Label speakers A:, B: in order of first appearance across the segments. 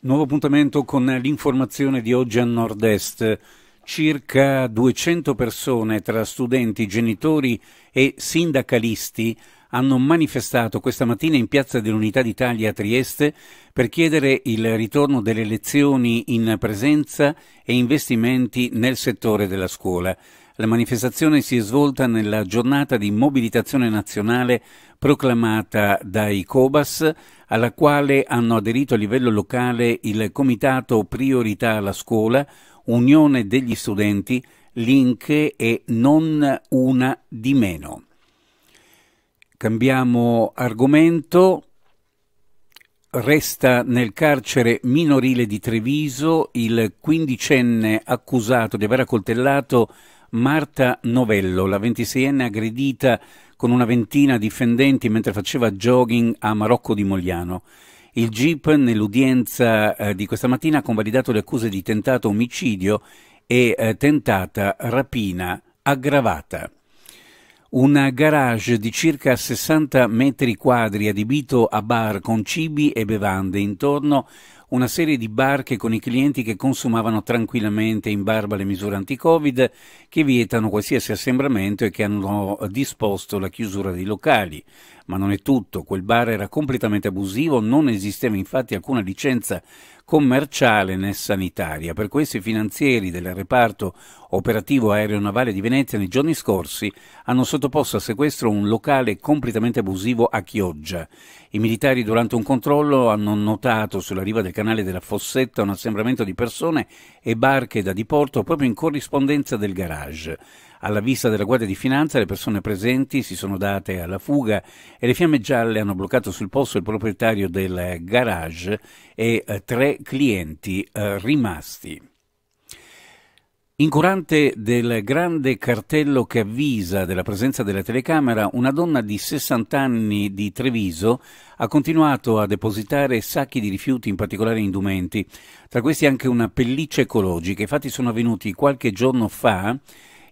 A: Nuovo appuntamento con l'informazione di oggi a nord-est. Circa 200 persone tra studenti, genitori e sindacalisti hanno manifestato questa mattina in Piazza dell'Unità d'Italia a Trieste per chiedere il ritorno delle lezioni in presenza e investimenti nel settore della scuola. La manifestazione si è svolta nella giornata di mobilitazione nazionale proclamata dai COBAS, alla quale hanno aderito a livello locale il Comitato Priorità alla Scuola, Unione degli Studenti, Linche e Non Una di Meno. Cambiamo argomento. Resta nel carcere minorile di Treviso il quindicenne accusato di aver accoltellato Marta Novello, la 26enne aggredita con una ventina di fendenti mentre faceva jogging a Marocco di Mogliano. Il GIP nell'udienza eh, di questa mattina ha convalidato le accuse di tentato omicidio e eh, tentata rapina aggravata. Un garage di circa 60 metri quadri adibito a bar con cibi e bevande, intorno una serie di barche con i clienti che consumavano tranquillamente in barba le misure anti-Covid che vietano qualsiasi assembramento e che hanno disposto la chiusura dei locali. Ma non è tutto, quel bar era completamente abusivo, non esisteva infatti alcuna licenza commerciale né sanitaria. Per questo i finanzieri del reparto operativo aeronavale di Venezia nei giorni scorsi hanno sottoposto a sequestro un locale completamente abusivo a Chioggia. I militari durante un controllo hanno notato sulla riva del canale della Fossetta un assembramento di persone e barche da diporto proprio in corrispondenza del garage. Alla vista della Guardia di Finanza le persone presenti si sono date alla fuga e le fiamme gialle hanno bloccato sul posto il proprietario del garage e eh, tre clienti eh, rimasti. Incurante del grande cartello che avvisa della presenza della telecamera, una donna di 60 anni di Treviso ha continuato a depositare sacchi di rifiuti, in particolare indumenti, tra questi anche una pelliccia ecologica. I fatti sono avvenuti qualche giorno fa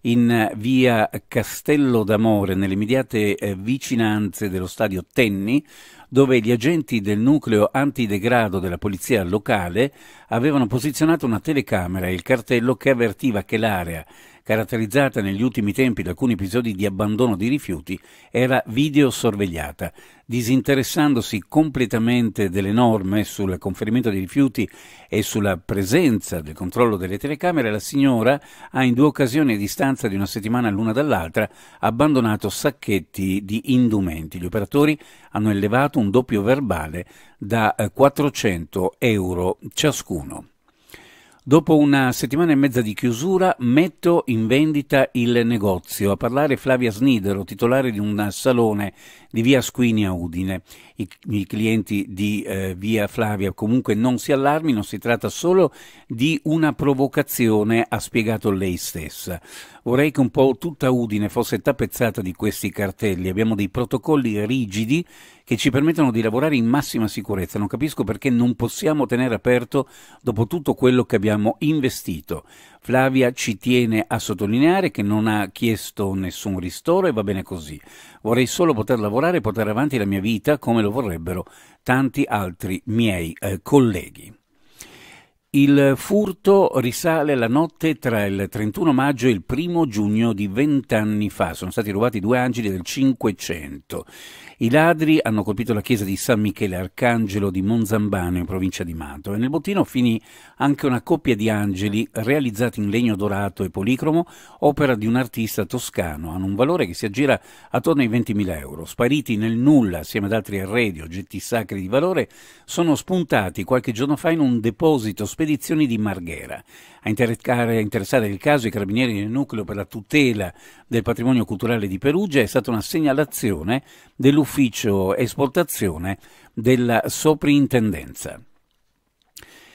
A: in via Castello d'Amore, nelle immediate eh, vicinanze dello stadio Tenni, dove gli agenti del nucleo antidegrado della polizia locale avevano posizionato una telecamera e il cartello che avvertiva che l'area caratterizzata negli ultimi tempi da alcuni episodi di abbandono di rifiuti, era videosorvegliata, disinteressandosi completamente delle norme sul conferimento dei rifiuti e sulla presenza del controllo delle telecamere, la signora ha in due occasioni a distanza di una settimana l'una dall'altra abbandonato sacchetti di indumenti. Gli operatori hanno elevato un doppio verbale da 400 eh, euro ciascuno. Dopo una settimana e mezza di chiusura metto in vendita il negozio. A parlare Flavia Snidero, titolare di un salone di via Squini a Udine. I, i clienti di eh, via Flavia comunque non si allarmino, si tratta solo di una provocazione, ha spiegato lei stessa. Vorrei che un po' tutta Udine fosse tappezzata di questi cartelli. Abbiamo dei protocolli rigidi che ci permettono di lavorare in massima sicurezza. Non capisco perché non possiamo tenere aperto dopo tutto quello che abbiamo abbiamo investito. Flavia ci tiene a sottolineare che non ha chiesto nessun ristoro e va bene così. Vorrei solo poter lavorare e portare avanti la mia vita come lo vorrebbero tanti altri miei eh, colleghi. Il furto risale la notte tra il 31 maggio e il 1 giugno di vent'anni fa. Sono stati rubati due angeli del Cinquecento. I ladri hanno colpito la chiesa di San Michele Arcangelo di Monzambano, in provincia di Mato, e nel bottino finì anche una coppia di angeli realizzati in legno dorato e policromo, opera di un artista toscano. Hanno un valore che si aggira attorno ai 20.000 euro. Spariti nel nulla assieme ad altri arredi, oggetti sacri di valore, sono spuntati qualche giorno fa in un deposito speciale spedizioni di Marghera. A, interessare il caso i carabinieri del nucleo per la tutela del patrimonio culturale di Perugia è stata una segnalazione dell'ufficio esportazione della soprintendenza.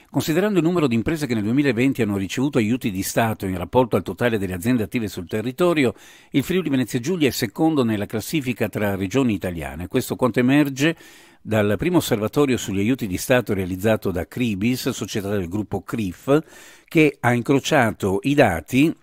A: Considerando il numero di imprese che nel 2020 hanno ricevuto aiuti di Stato in rapporto al totale delle aziende attive sul territorio, il Friuli Venezia Giulia è secondo nella classifica tra regioni italiane. Questo quanto emerge dal primo osservatorio sugli aiuti di Stato realizzato da Cribis, società del gruppo CRIF, che ha incrociato i dati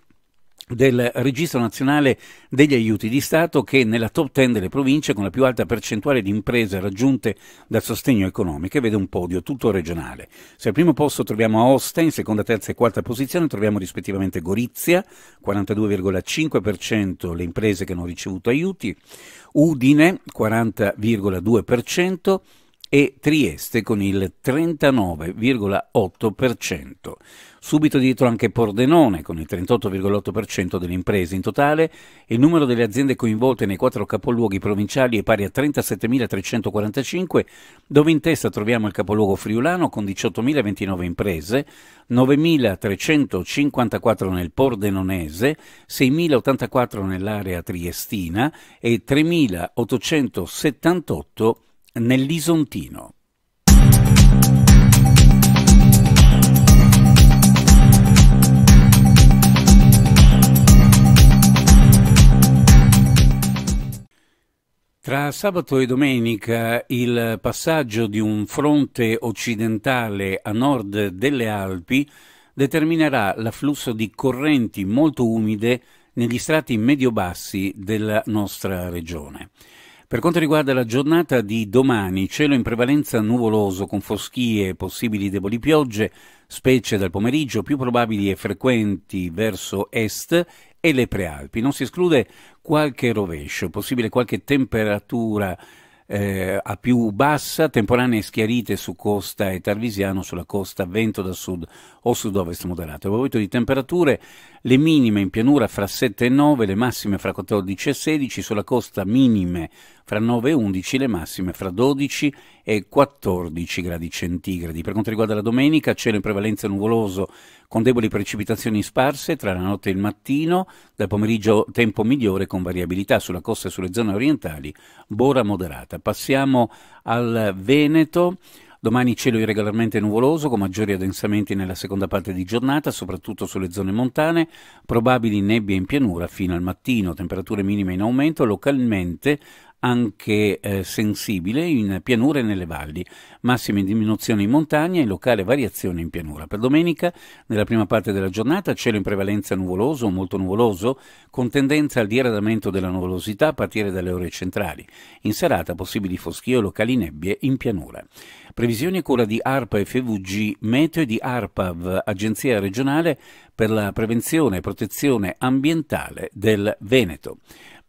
A: del Registro Nazionale degli Aiuti di Stato che nella top 10 delle province con la più alta percentuale di imprese raggiunte dal sostegno economico vede un podio tutto regionale. Se al primo posto troviamo Aosta, in seconda, terza e quarta posizione troviamo rispettivamente Gorizia, 42,5% le imprese che hanno ricevuto aiuti, Udine, 40,2%, e Trieste con il 39,8%. Subito dietro anche Pordenone con il 38,8% delle imprese. In totale il numero delle aziende coinvolte nei quattro capoluoghi provinciali è pari a 37.345, dove in testa troviamo il capoluogo friulano con 18.029 imprese, 9.354 nel Pordenonese, 6.084 nell'area triestina e 3.878 nel nell'Isontino. Tra sabato e domenica il passaggio di un fronte occidentale a nord delle Alpi determinerà l'afflusso di correnti molto umide negli strati medio-bassi della nostra regione. Per quanto riguarda la giornata di domani, cielo in prevalenza nuvoloso con foschie e possibili deboli piogge, specie dal pomeriggio più probabili e frequenti verso est e le prealpi. Non si esclude qualche rovescio, possibile qualche temperatura eh, a più bassa, temporanee schiarite su costa e Tarvisiano, sulla costa vento da sud o sud-ovest moderato. A proposito di temperature, le minime in pianura fra 7 e 9, le massime fra 14 e 16, sulla costa minime fra 9 e 11, le massime fra 12 e 14 gradi centigradi. Per quanto riguarda la domenica, cielo in prevalenza nuvoloso con deboli precipitazioni sparse tra la notte e il mattino, dal pomeriggio tempo migliore con variabilità sulla costa e sulle zone orientali, bora moderata. Passiamo al Veneto. Domani cielo irregolarmente nuvoloso con maggiori addensamenti nella seconda parte di giornata, soprattutto sulle zone montane, probabili nebbie in pianura fino al mattino, temperature minime in aumento, localmente anche eh, sensibile in pianura e nelle valli, massime diminuzioni in montagna e locale variazione in pianura. Per domenica, nella prima parte della giornata, cielo in prevalenza nuvoloso o molto nuvoloso, con tendenza al diradamento della nuvolosità a partire dalle ore centrali. In serata possibili foschie o locali nebbie in pianura. Previsioni a cura di ARPA FVG Meteo e di ARPAV, Agenzia regionale per la prevenzione e protezione ambientale del Veneto.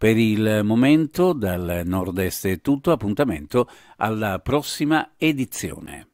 A: Per il momento dal nord-est è tutto, appuntamento alla prossima edizione.